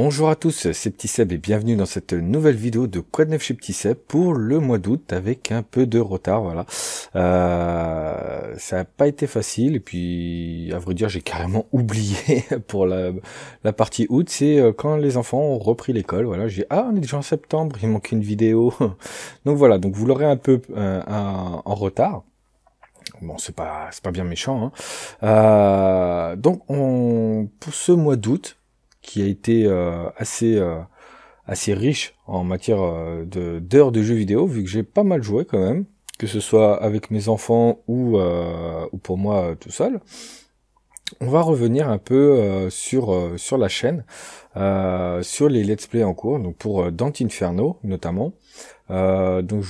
Bonjour à tous, c'est Petit Seb et bienvenue dans cette nouvelle vidéo de Quad Neuf chez Petit Seb pour le mois d'août avec un peu de retard, voilà. Euh, ça n'a pas été facile et puis à vrai dire j'ai carrément oublié pour la, partie août, c'est euh, quand les enfants ont repris l'école, voilà, j'ai ah on est déjà en septembre, il manque une vidéo. Donc voilà, donc vous l'aurez un peu euh, en retard bon c'est pas pas bien méchant hein. donc on pour ce mois d'août qui a été euh, assez euh, assez riche en matière euh, d'heures de, jeux vidéo, vu que j'ai pas mal joué quand même, que ce soit avec mes enfants ou, ou pour moi tout seul. On va revenir un peu sur, sur la chaîne, sur les let's play en cours, donc pour Dante Inferno notamment. Euh, donc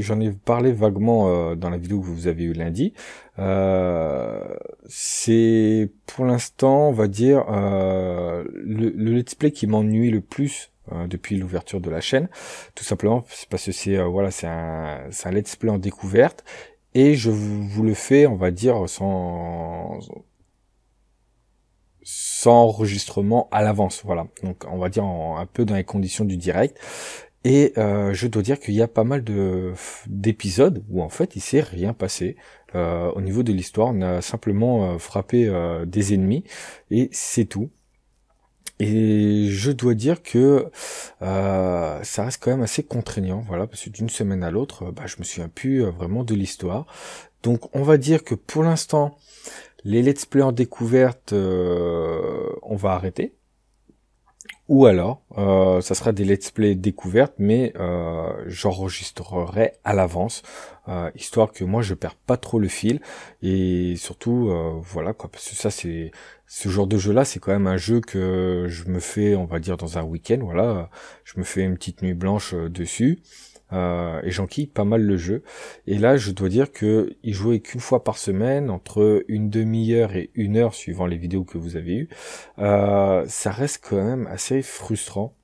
j'en ai parlé vaguement euh, dans la vidéo que vous avez eu lundi. Euh, c'est pour l'instant, on va dire, euh, le, le, let's play qui m'ennuie le plus euh, depuis l'ouverture de la chaîne. Tout simplement parce que c'est voilà, c'est un, un let's play en découverte. Et je vous, le fais, on va dire, sans, sans enregistrement à l'avance, voilà. Donc on va dire un peu dans les conditions du direct. Et euh, je dois dire qu'il y a pas mal d'épisodes où en fait il s'est rien passé. Euh, au niveau de l'histoire, on a simplement euh, frappé des ennemis et c'est tout. Et je dois dire que ça reste quand même assez contraignant, voilà, parce que d'une semaine à l'autre, bah, je me souviens plus vraiment de l'histoire. Donc on va dire que pour l'instant, les let's play en découverte, on va arrêter. Ou alors, euh, ça sera des let's play découvertes, mais euh, j'enregistrerai à l'avance, euh, histoire que moi je perds pas trop le fil et surtout voilà quoi, parce que ça c'est ce genre de jeu là, c'est quand même un jeu que je me fais, on va dire dans un week-end, voilà, je me fais une petite nuit blanche dessus euh, et j'enquille pas mal le jeu. Et là, je dois dire que il jouait qu'une fois par semaine, entre une demi-heure et une heure suivant les vidéos que vous avez eues. Euh, ça reste quand même assez frustrant.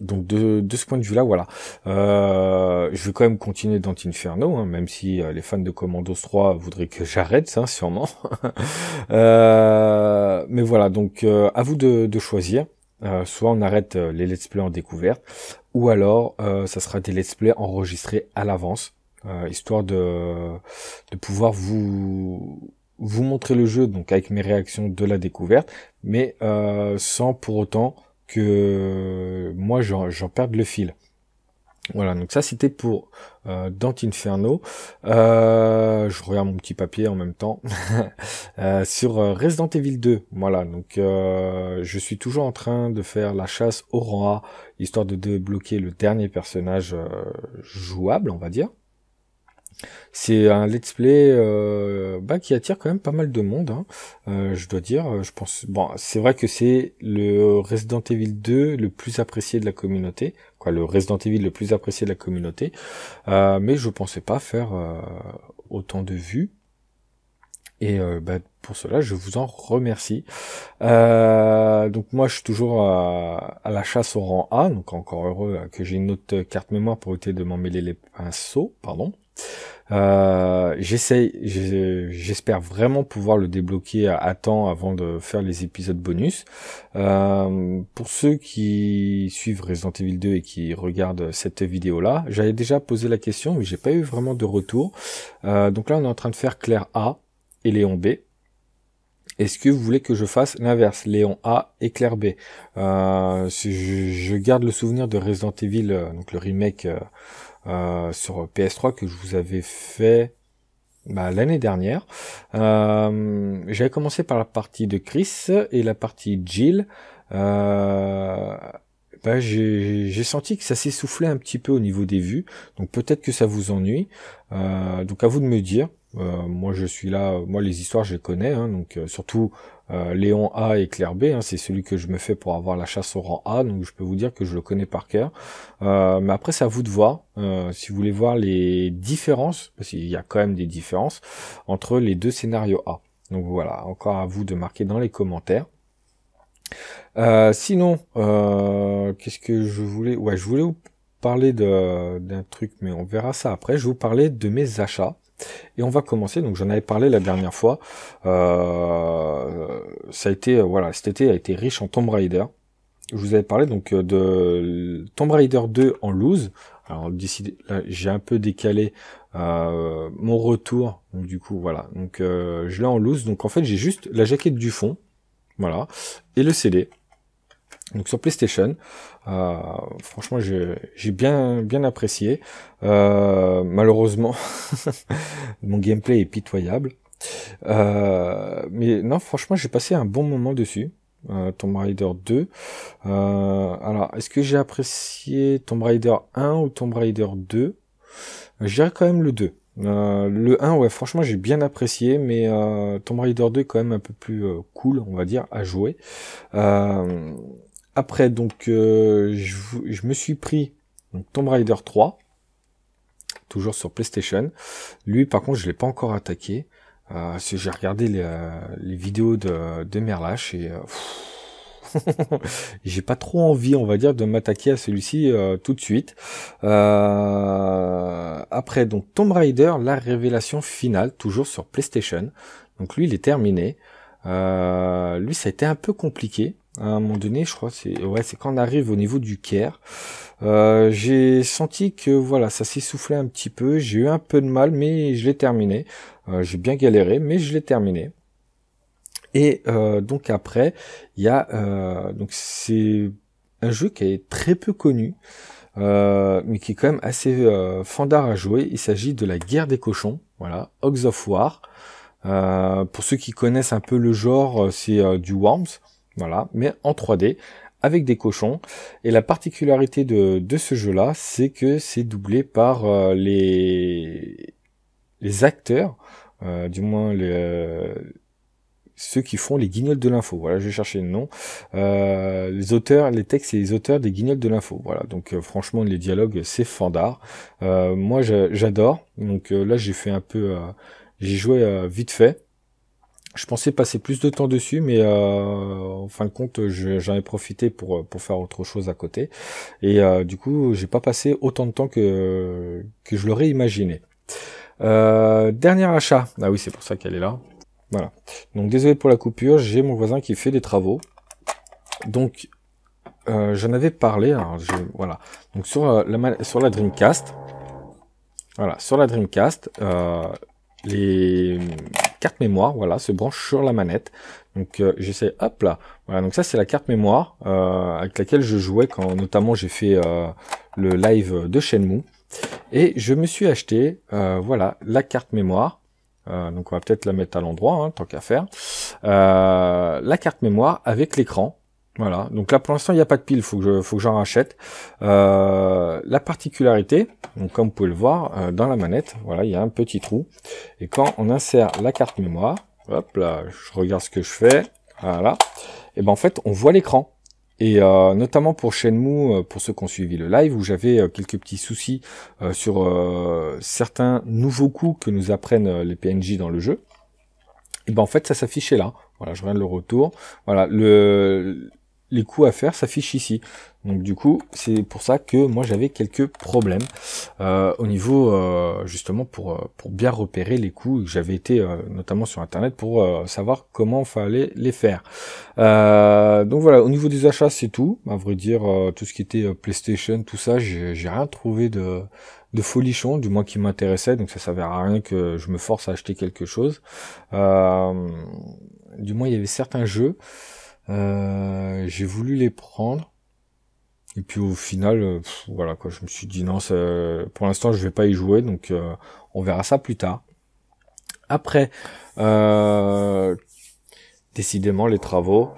Donc de, de ce point de vue-là, voilà. Euh, je vais quand même continuer dans Inferno, hein, même si euh, les fans de Commandos 3 voudraient que j'arrête ça, sûrement. mais voilà, donc à vous de choisir. Euh, soit on arrête euh, les let's play en découverte, ou alors euh, ça sera des let's play enregistrés à l'avance, histoire de, de pouvoir vous vous montrer le jeu, donc avec mes réactions de la découverte, mais sans pour autant que moi j'en perde le fil. Voilà, donc ça c'était pour euh, Inferno, euh, je regarde mon petit papier en même temps. Euh, sur euh, Resident Evil 2, voilà, donc je suis toujours en train de faire la chasse au roi, histoire de débloquer le dernier personnage jouable, on va dire. C'est un let's play euh, bah, qui attire quand même pas mal de monde, hein. euh, je dois dire. Euh, je pense. Bon, c'est vrai que c'est le Resident Evil 2 le plus apprécié de la communauté, quoi, le Resident Evil le plus apprécié de la communauté. mais je pensais pas faire autant de vues. Et bah, pour cela, je vous en remercie. donc moi, je suis toujours à, la chasse au rang A, donc encore heureux que j'ai une autre carte mémoire pour éviter de mêler les pinceaux, pardon. Euh, J'essaye, j'espère vraiment pouvoir le débloquer à, temps avant de faire les épisodes bonus. Euh, pour ceux qui suivent Resident Evil 2 et qui regardent cette vidéo-là, j'avais déjà posé la question, mais j'ai pas eu vraiment de retour. Euh, donc là, on est en train de faire Claire A et Léon B. Est-ce que vous voulez que je fasse l'inverse, Léon A et Claire B euh, je, je, garde le souvenir de Resident Evil, donc le remake. Euh, sur PS3 que je vous avais fait bah, l'année dernière. Euh, J'avais commencé par la partie de Chris et la partie Jill. Euh, bah, j'ai senti que ça s'essoufflait un petit peu au niveau des vues, donc peut-être que ça vous ennuie. Euh, donc à vous de me dire. Euh, moi je suis là, moi les histoires je les connais, hein, donc surtout euh, Léon A et Claire B, hein, c'est celui que je me fais pour avoir la chasse au rang A, donc je peux vous dire que je le connais par cœur. Euh, mais après, c'est à vous de voir, euh, si vous voulez voir les différences, parce qu'il y a quand même des différences, entre les deux scénarios A. Donc voilà, encore à vous de marquer dans les commentaires. sinon, qu'est-ce que je voulais Ouais, je voulais vous parler d'un truc, mais on verra ça après. Je vais vous parler de mes achats. Et on va commencer, donc j'en avais parlé la dernière fois, euh, ça a été, euh, voilà, cet été a été riche en Tomb Raider. Je vous avais parlé donc euh, de Tomb Raider 2 en loose. Alors j'ai un peu décalé mon retour, donc du coup voilà, donc je l'ai en loose, donc en fait j'ai juste la jaquette du fond, voilà, et le CD. Donc sur PlayStation, euh, franchement j'ai bien bien apprécié. Euh, malheureusement, mon gameplay est pitoyable. Euh, mais non, franchement j'ai passé un bon moment dessus. Tomb Raider 2. alors, est-ce que j'ai apprécié Tomb Raider 1 ou Tomb Raider 2 J'irai quand même le 2. le 1, ouais, franchement, j'ai bien apprécié, mais Tomb Raider 2 est quand même un peu plus cool, on va dire, à jouer. Après, donc, euh, je, me suis pris donc, Tomb Raider 3, toujours sur PlayStation. Lui, par contre, je l'ai pas encore attaqué. Euh, j'ai regardé euh, les, vidéos de, de Merlache et euh, j'ai pas trop envie, on va dire, de m'attaquer à celui-ci tout de suite. Après, donc Tomb Raider, la révélation finale, toujours sur PlayStation. Donc lui, il est terminé. Lui, ça a été un peu compliqué à un moment donné, je crois, c'est ouais, c'est quand on arrive au niveau du Caire. Euh, j'ai senti que voilà, ça s'essoufflait un petit peu. J'ai eu un peu de mal, mais je l'ai terminé. Euh, j'ai bien galéré, mais je l'ai terminé. Et euh, donc après, il y a donc c'est un jeu qui est très peu connu, mais qui est quand même assez fandard à jouer. Il s'agit de la guerre des cochons, voilà, Hogs of War. pour ceux qui connaissent un peu le genre, c'est du Worms. Voilà, mais en 3D avec des cochons. Et la particularité de, ce jeu-là, c'est que c'est doublé par euh, les, les acteurs, euh, du moins ceux qui font les guignols de l'info. Voilà, je vais chercher le nom. Euh, les auteurs, les textes et les auteurs des guignols de l'info. Voilà, donc franchement, les dialogues, c'est fandard. Euh, moi, j'adore. Donc là, j'ai fait un peu... j'ai joué vite fait je pensais passer plus de temps dessus, mais euh, en fin de compte, j'en ai profité pour euh, pour faire autre chose à côté, et euh, du coup, j'ai pas passé autant de temps que que je l'aurais imaginé. Euh, dernier achat. Ah oui, c'est pour ça qu'elle est là. Voilà. Donc désolé pour la coupure. J'ai mon voisin qui fait des travaux. Donc j'en avais parlé. voilà. Donc sur la sur la Dreamcast. Voilà, sur la Dreamcast. Euh, les cartes mémoire, voilà, se branchent sur la manette. Donc euh, j'essaie, hop là, voilà, donc ça c'est la carte mémoire euh, avec laquelle je jouais quand notamment j'ai fait euh, le live de Shenmue. Et je me suis acheté, voilà, la carte mémoire. donc on va peut-être la mettre à l'endroit, hein, tant qu'à faire. la carte mémoire avec l'écran, voilà, donc là pour l'instant il n'y a pas de pile, faut que je, faut que j'en rachète. Euh, la particularité, donc comme vous pouvez le voir, euh, dans la manette, voilà, il y a un petit trou. Et quand on insère la carte mémoire, hop là, je regarde ce que je fais, voilà, et ben en fait on voit l'écran. Et euh, notamment pour Shenmue, pour ceux qui ont suivi le live, où j'avais quelques petits soucis sur certains nouveaux coups que nous apprennent les PNJ dans le jeu. Et ben en fait ça s'affichait là. Voilà, je de le retour. Voilà, le les coûts à faire s'affichent ici. Donc du coup, c'est pour ça que moi j'avais quelques problèmes euh, au niveau euh, justement pour, euh, pour bien repérer les coûts. J'avais été notamment sur internet pour savoir comment fallait les faire. donc voilà, au niveau des achats, c'est tout. À vrai dire, tout ce qui était PlayStation, tout ça, j'ai rien trouvé de de folichon, du moins qui m'intéressait, donc ça ne à rien que je me force à acheter quelque chose. du moins, il y avait certains jeux. Euh, j'ai voulu les prendre. Et puis au final, euh, voilà quoi, je me suis dit non, pour l'instant je vais pas y jouer, donc euh, on verra ça plus tard. Après, décidément les travaux.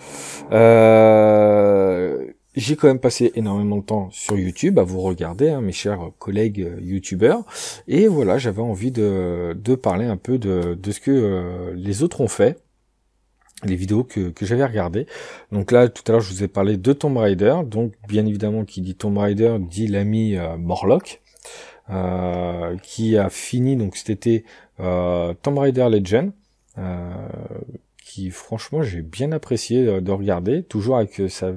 j'ai quand même passé énormément de temps sur YouTube à vous regarder, hein, mes chers collègues youtubeurs. Et voilà, j'avais envie de, parler un peu de ce que les autres ont fait les vidéos que, que j'avais regardées. Donc là, tout à l'heure, je vous ai parlé de Tomb Raider. Donc, bien évidemment, qui dit Tomb Raider dit l'ami euh, Morlock, euh, qui a fini donc cet été euh, Tomb Raider Legend franchement j'ai bien apprécié euh, de regarder, toujours avec euh, sa,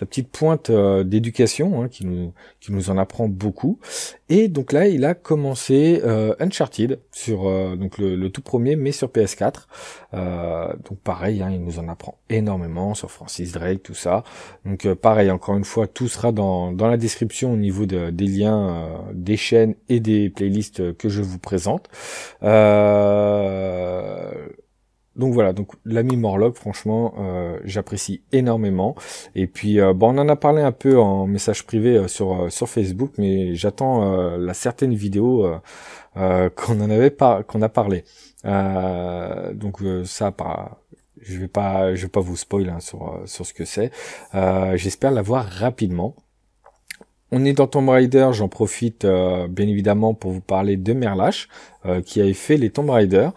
petite pointe euh, d'éducation hein, qui, nous, qui nous en apprend beaucoup. Et donc là il a commencé Uncharted sur donc le, tout premier mais sur PS4. donc pareil, hein, il nous en apprend énormément sur Francis Drake, tout ça. Donc pareil, encore une fois, tout sera dans, dans la description au niveau des liens des chaînes et des playlists que je vous présente donc voilà, donc l'ami Morlock, franchement, euh, j'apprécie énormément. Et puis, euh, bon, on en a parlé un peu en message privé euh, sur sur Facebook, mais j'attends la certaine vidéo qu'on en avait pas, qu'on a parlé. donc ça, je vais pas, je vais pas vous spoiler hein, sur sur ce que c'est. J'espère la voir rapidement. On est dans Tomb Raider, j'en profite bien évidemment pour vous parler de Merlache, qui avait fait les Tomb Raider.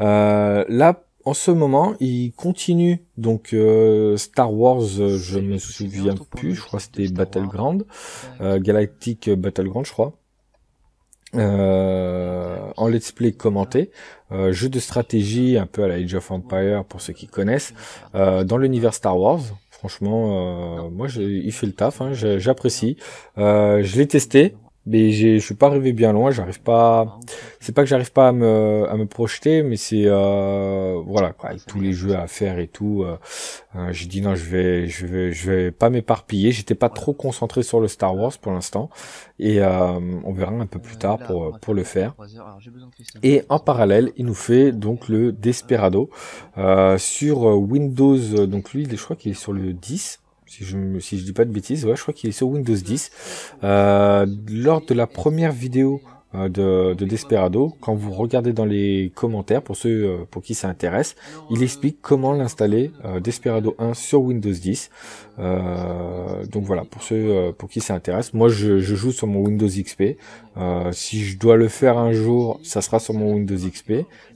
là, en ce moment, il continue donc euh, Star Wars, euh, je me souviens plus, je crois c'était Battleground, euh, Galactic Battleground, je crois. Euh, en let's play commenté, jeu de stratégie un peu à la Age of Empire pour ceux qui connaissent, dans l'univers Star Wars. Franchement, moi, il fait le taf, hein, j'apprécie. je l'ai testé, mais je suis pas arrivé bien loin j'arrive pas ah, c'est pas que j'arrive pas à me à me projeter mais c'est euh, voilà quoi, avec ah, tous les jeux à faire et tout euh, hein, j'ai dit non je vais je vais je vais pas m'éparpiller j'étais pas trop concentré sur le Star Wars pour l'instant et euh, on verra un peu plus tard pour pour le faire et en parallèle il nous fait donc le Desperado euh, sur Windows donc lui je crois qu'il est sur le 10 si je ne je dis pas de bêtises, je crois qu'il est sur Windows 10. Euh, lors de la première vidéo euh, de, Desperado, quand vous regardez dans les commentaires, pour ceux euh, pour qui ça intéresse, il explique comment l'installer Desperado 1 sur Windows 10. donc voilà, pour ceux pour qui ça intéresse, moi je, je joue sur mon Windows XP, euh, si je dois le faire un jour, ça sera sur mon Windows XP,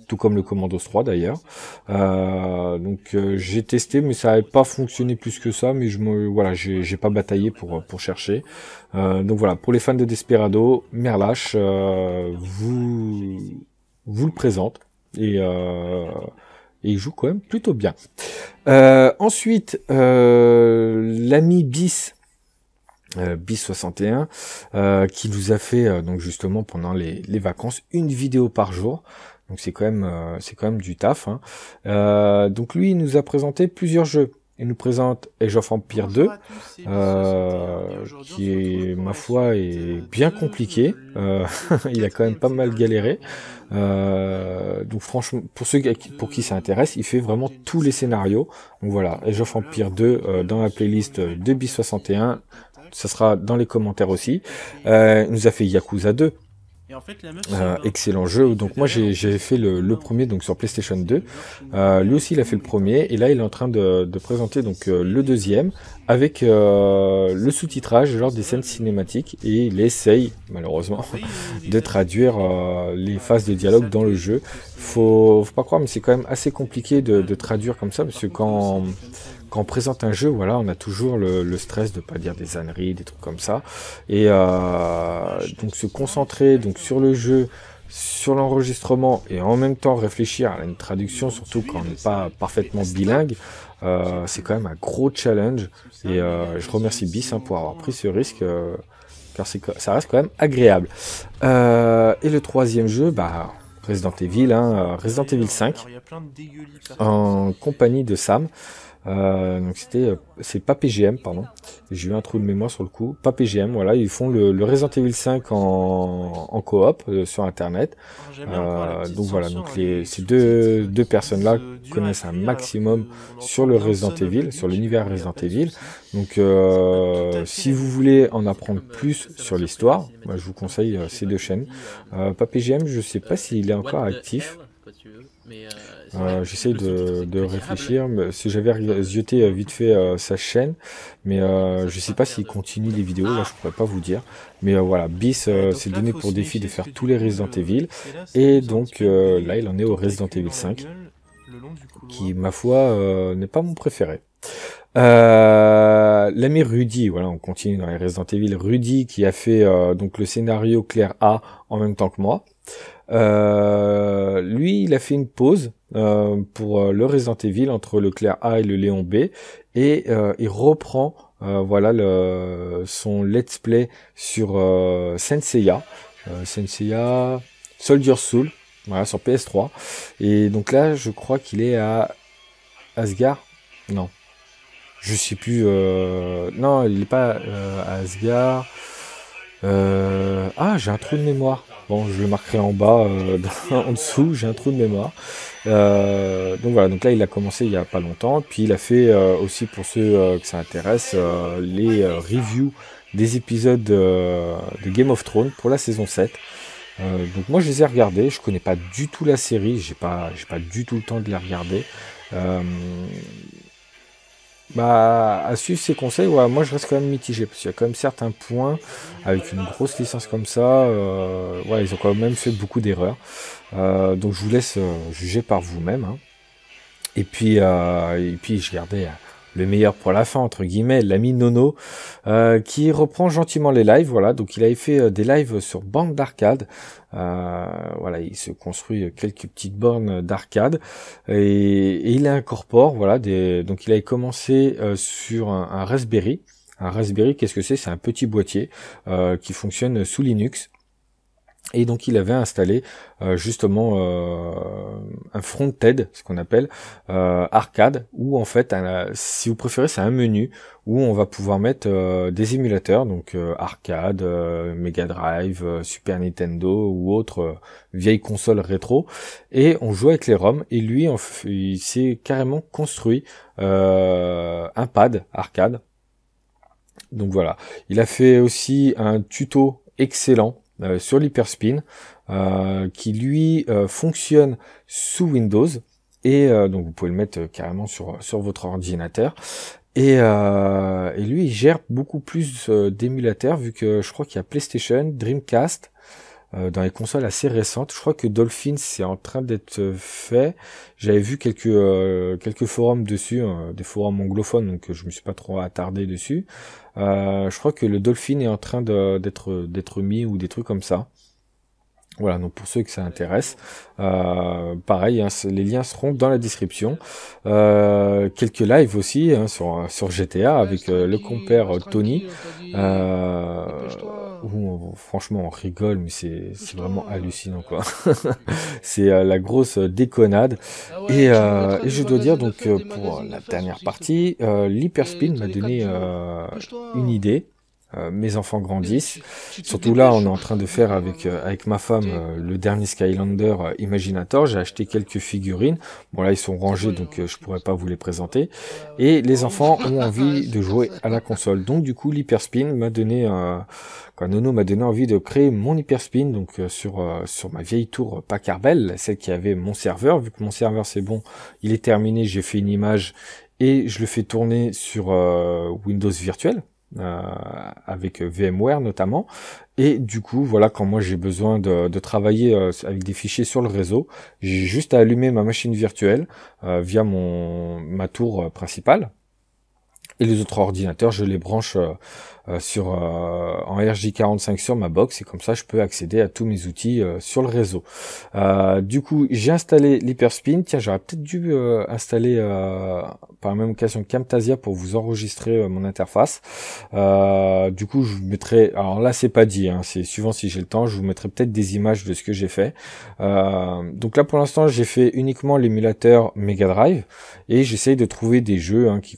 tout comme le Commandos 3 d'ailleurs. Euh, donc euh, j'ai testé, mais ça n'avait pas fonctionné plus que ça. Mais je me, voilà, j'ai pas bataillé pour pour chercher. Euh, donc voilà, pour les fans de Desperado, Merlache vous vous le présente et et il joue quand même plutôt bien. ensuite, l'ami Bis euh, bis61 euh, qui nous a fait euh, donc justement pendant les, vacances une vidéo par jour donc c'est quand même euh, c'est quand même du taf hein. donc lui il nous a présenté plusieurs jeux il nous présente Age of Empire 2, qui est, ma foi, est bien compliqué. Euh, il a quand même pas mal galéré. Euh, donc franchement, pour ceux pour qui ça intéresse, il fait vraiment tous les scénarios. Donc voilà, Age of Empire 2 dans la playlist de bis 61 ça sera dans les commentaires aussi. Euh, nous a fait Yakuza 2. Euh, excellent jeu. Donc moi j'ai fait le, premier donc sur PlayStation 2. Euh, lui aussi il a fait le premier et là il est en train de, présenter donc le deuxième avec le sous-titrage lors des scènes cinématiques et il essaye malheureusement de traduire les phases de dialogue dans le jeu. Faut, faut pas croire mais c'est quand même assez compliqué de, de traduire comme ça parce que quand quand on présente un jeu, voilà, on a toujours le, stress de pas dire des âneries, des trucs comme ça. Et euh, donc se concentrer donc sur le jeu, sur l'enregistrement et en même temps réfléchir à une traduction, surtout quand on n'est pas parfaitement bilingue, euh, c'est quand même un gros challenge. Et euh, je remercie BIS hein, pour avoir pris ce risque. car ça reste quand même agréable. et le troisième jeu, bah, Resident Evil, hein, Resident Evil 5, en compagnie de Sam. Euh, donc c'était, euh, c'est pas PGM, pardon. J'ai eu un trou de mémoire sur le coup. Pas PGM, voilà. Ils font le, le Resident Evil 5 en, en coop euh, sur Internet. Euh, donc voilà, donc les, ces deux, deux personnes-là connaissent un maximum sur le Resident Evil, sur l'univers Resident Evil. Donc euh, si vous voulez en apprendre plus sur l'histoire, moi je vous conseille ces deux chaînes. pas PGM, je sais pas s'il est encore actif. Mais euh, euh j'essaie de, de réfléchir. Mais si j'avais zioté euh, vite fait euh, sa chaîne, mais euh, je sais pas s'il continue les vidéos. Là, ah. je pourrais pas vous dire. Mais voilà, Bis s'est donné pour défi de faire tous les Resident Evil, et donc là, il en est au Resident Evil 5, qui ma foi n'est pas mon préféré. Euh, l'ami Rudy, voilà, on continue dans les Resident Evil. Rudy qui a fait donc le scénario Claire A en même temps que moi. Euh, lui, il a fait une pause euh, pour euh, le Resident Evil entre le Claire A et le Léon B et il reprend voilà le, son let's play sur Senseiya, Senseiya Soldier Soul, voilà sur PS3. Et donc là, je crois qu'il est à Asgard, non, je sais plus, non, il n'est pas à Asgard. ah, j'ai un trou de mémoire je le marquerai en bas, euh, en dessous, j'ai un trou de mémoire. Euh, donc voilà, donc là il a commencé il n'y a pas longtemps, puis il a fait euh, aussi pour ceux que ça intéresse les reviews des épisodes de Game of Thrones pour la saison 7. donc moi je les ai regardés, je connais pas du tout la série, j'ai pas j'ai pas du tout le temps de les regarder bah, à suivre ces conseils, ouais, moi je reste quand même mitigé parce qu'il y a quand même certains points avec une grosse licence comme ça. Euh, ouais, ils ont quand même fait beaucoup d'erreurs. Euh, donc je vous laisse euh, juger par vous-même. Hein. Et puis, et puis je gardais le meilleur pour la fin entre guillemets, l'ami Nono, euh, qui reprend gentiment les lives. Voilà, donc il avait fait euh, des lives sur bande d'arcade. Euh, voilà, il se construit quelques petites bornes d'arcade et, il incorpore voilà des. Donc il avait commencé sur un, un, Raspberry. Un Raspberry, qu'est-ce que c'est C'est un petit boîtier qui fonctionne sous Linux. Et donc il avait installé euh, justement euh, un front-end, ce qu'on appelle euh, arcade, Ou en fait, si vous préférez, c'est un menu où on va pouvoir mettre des émulateurs, donc arcade, Mega Drive, Super Nintendo ou autres vieilles consoles rétro, et on joue avec les ROM. Et lui, il s'est carrément construit un pad arcade. Donc voilà, il a fait aussi un tuto excellent euh, sur l'hyperspin euh, qui lui euh, fonctionne sous Windows et donc vous pouvez le mettre carrément sur, sur votre ordinateur et, et lui il gère beaucoup plus d'émulateurs vu que je crois qu'il y a PlayStation, Dreamcast euh, dans les consoles assez récentes. Je crois que Dolphin c'est en train d'être fait. J'avais vu quelques euh, quelques forums dessus, hein, des forums anglophones, donc euh, je me suis pas trop attardé dessus. Euh, je crois que le Dolphin est en train d'être d'être mis ou des trucs comme ça. Voilà, donc pour ceux que ça intéresse, euh, pareil, hein, les liens seront dans la description. Euh, quelques lives aussi hein, sur, sur GTA avec le compère Tony. Euh, franchement on rigole, mais c'est vraiment hallucinant quoi. Ah c'est euh, la grosse euh, déconnade. Ah et, euh, et, je dois dire donc pour la dernière partie, l'hyperspin m'a donné une idée euh, mes enfants grandissent. Surtout là, on est en train de faire avec euh, avec ma femme euh, le dernier Skylander Imaginator. J'ai acheté quelques figurines. Bon là, ils sont rangés, donc je pourrais pas vous les présenter. Et les enfants ont envie de jouer à la console. Donc du coup, l'hyperspin m'a donné, quand Nono m'a donné envie de créer mon hyperspin, donc sur sur ma vieille tour Packard Bell, celle qui avait mon serveur. Vu que mon serveur c'est bon, il est terminé. J'ai fait une image et je le fais tourner sur Windows virtuel euh, avec VMware notamment. Et du coup, voilà, quand moi j'ai besoin de, travailler euh, avec des fichiers sur le réseau, j'ai juste à allumer ma machine virtuelle euh, via mon ma tour principale. Et les autres ordinateurs, je les branche euh, sur euh, en RJ45 sur ma box et comme ça je peux accéder à tous mes outils euh, sur le réseau. du coup j'ai installé l'Hyperspin. Tiens j'aurais peut-être dû installer par la même occasion Camtasia pour vous enregistrer mon interface. du coup je vous mettrai. Alors là c'est pas dit, hein, c'est suivant si j'ai le temps. Je vous mettrai peut-être des images de ce que j'ai fait. donc là pour l'instant j'ai fait uniquement l'émulateur Mega Drive et j'essaye de trouver des jeux hein, qui,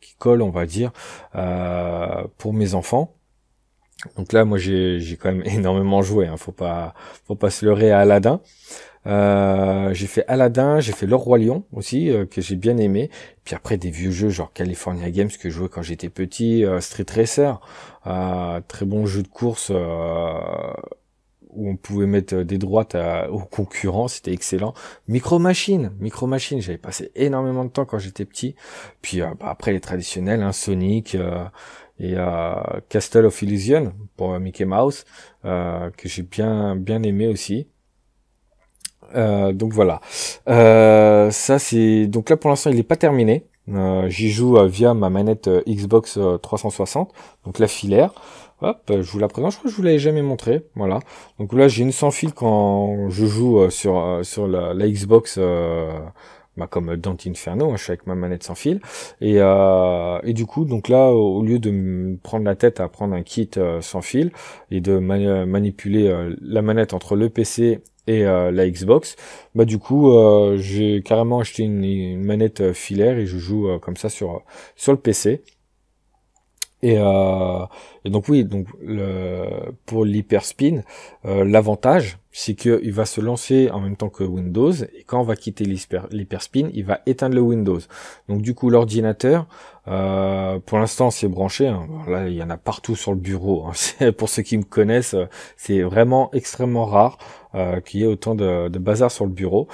qui collent on va dire pour mes enfants. Donc là, moi, j'ai quand même énormément joué. Hein. Faut pas, faut pas se leurrer à Aladdin. Euh, j'ai fait Aladdin, j'ai fait Le Roi Lion aussi euh, que j'ai bien aimé. Puis après des vieux jeux genre California Games que je jouais quand j'étais petit, euh, Street Racer, très bon jeu de course où on pouvait mettre des droites à, aux concurrents, c'était excellent. Micro Machine, Micro Machine, j'avais passé énormément de temps quand j'étais petit. Puis bah, après les traditionnels, hein, Sonic, euh, et euh, Castle of Illusion pour euh, Mickey Mouse euh, que j'ai bien bien aimé aussi. donc voilà, ça c'est donc là pour l'instant il n'est pas terminé. J'y joue via ma manette Xbox 360, donc la filaire. Hop, je vous la présente, je crois que je vous l'avais jamais montré, voilà. Donc là, j'ai une sans fil quand je joue sur, sur la, Xbox euh, bah, comme Dante Inferno, hein, je avec ma manette sans fil. Euh, et, du coup, donc là, au lieu de prendre la tête à prendre un kit euh, sans fil et de euh, manipuler la manette entre le PC et la Xbox, bah du coup, j'ai carrément acheté une, une, manette filaire et je joue comme ça sur sur le PC. Euh, et, donc oui, donc pour l'hyperspin, euh, l'avantage, c'est qu'il va se lancer en même temps que Windows, et quand on va quitter l'hyperspin, il va éteindre le Windows. Donc du coup, l'ordinateur euh, pour l'instant, c'est branché. Hein. Là, il y en a partout sur le bureau. Hein. pour ceux qui me connaissent, euh, c'est vraiment extrêmement rare euh, qu'il y ait autant de, bazar sur le bureau.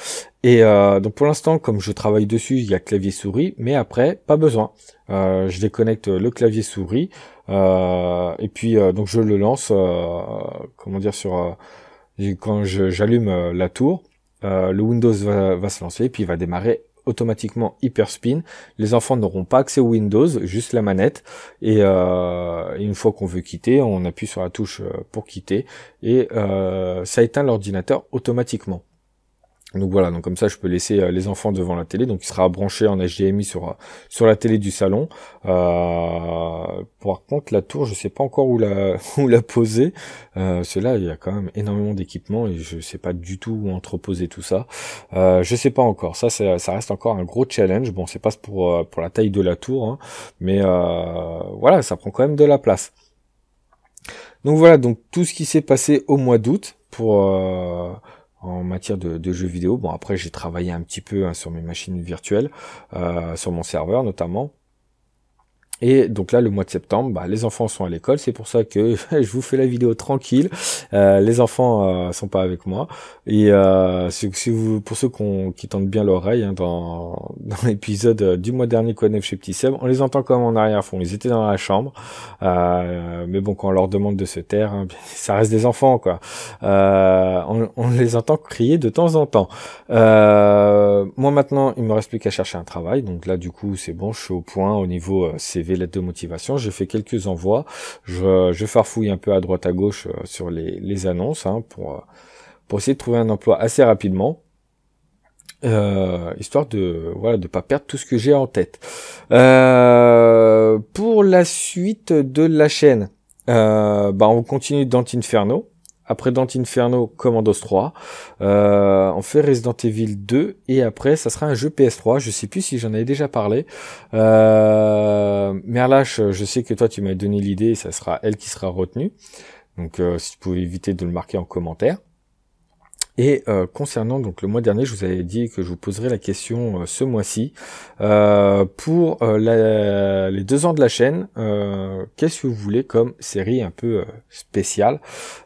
Et euh, donc pour l'instant, comme je travaille dessus, il y a clavier souris. Mais après, pas besoin. je déconnecte le clavier souris et puis donc je le lance. comment dire sur quand j'allume la tour, le Windows va, va se lancer et puis il va démarrer automatiquement spin Les enfants n'auront pas accès au Windows, juste la manette. Et euh, une fois qu'on veut quitter, on appuie sur la touche euh, pour quitter et euh, ça éteint l'ordinateur automatiquement. Donc voilà, donc comme ça je peux laisser euh, les enfants devant la télé, donc il sera branché en HDMI sur euh, sur la télé du salon. Euh, par contre la tour, je sais pas encore où la où la poser. Euh, là il y a quand même énormément d'équipements et je sais pas du tout où entreposer tout ça. Euh, je sais pas encore. Ça ça reste encore un gros challenge. Bon c'est pas pour euh, pour la taille de la tour, hein. mais voilà ça prend quand même de la place. Donc voilà donc tout ce qui s'est passé au mois d'août pour en matière de, jeux vidéo. Bon, après, j'ai travaillé un petit peu hein, sur mes machines virtuelles, euh, sur mon serveur notamment. Et donc là, le mois de septembre, bah, les enfants sont à l'école. C'est pour ça que je vous fais la vidéo tranquille. Euh, les enfants euh, sont pas avec moi. Et euh, si vous, pour ceux qui tentent bien l'oreille, hein, dans, l'épisode euh, du mois dernier Quoi neuf chez Petit on les entend comme en arrière-fond. Ils étaient dans la chambre. Euh, mais bon, quand on leur demande de se taire, hein, ça reste des enfants, quoi. On, on, les entend crier de temps en temps. moi maintenant, il me reste plus qu'à chercher un travail. Donc là, du coup, c'est bon. Je suis au point au niveau CV lettre de motivation, j'ai fait quelques envois, je, je farfouille un peu à droite à gauche euh, sur les, annonces hein, euh, pour, essayer de trouver un emploi assez rapidement. Euh, histoire de voilà de pas perdre tout ce que j'ai en tête. pour la suite de la chaîne, ben on continue dans Inferno après Dante Inferno, Commandos 3. Euh, on fait Resident Evil 2 et après ça sera un jeu PS3. Je sais plus si j'en avais déjà parlé. Euh, Merlache, je sais que toi tu m'as donné l'idée et ça sera elle qui sera retenue. Donc euh, si tu pouvais éviter de le marquer en commentaire. Et euh, concernant donc le mois dernier, je vous avais dit que je vous poserai la question euh, ce mois-ci euh, pour les deux ans de la chaîne. Qu'est-ce que vous voulez comme série un peu spéciale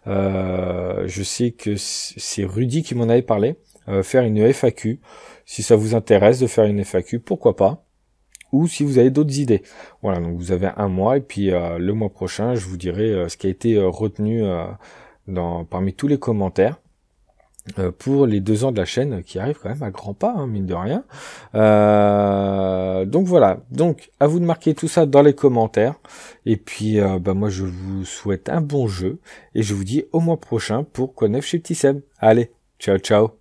Je sais que c'est Rudy qui m'en avait parlé. faire une FAQ, si ça vous intéresse de faire une FAQ, pourquoi pas ou si vous avez d'autres idées. Voilà, donc vous avez un mois et puis le mois prochain, je vous dirai ce qui a été retenu dans, parmi tous les commentaires. Euh, pour les deux ans de la chaîne qui arrive quand même à grands pas, hein, mine de rien. Euh, donc voilà, donc à vous de marquer tout ça dans les commentaires. Et puis euh, bah, moi je vous souhaite un bon jeu et je vous dis au mois prochain pour Quoi neuf chez Petit Seb. Allez, ciao ciao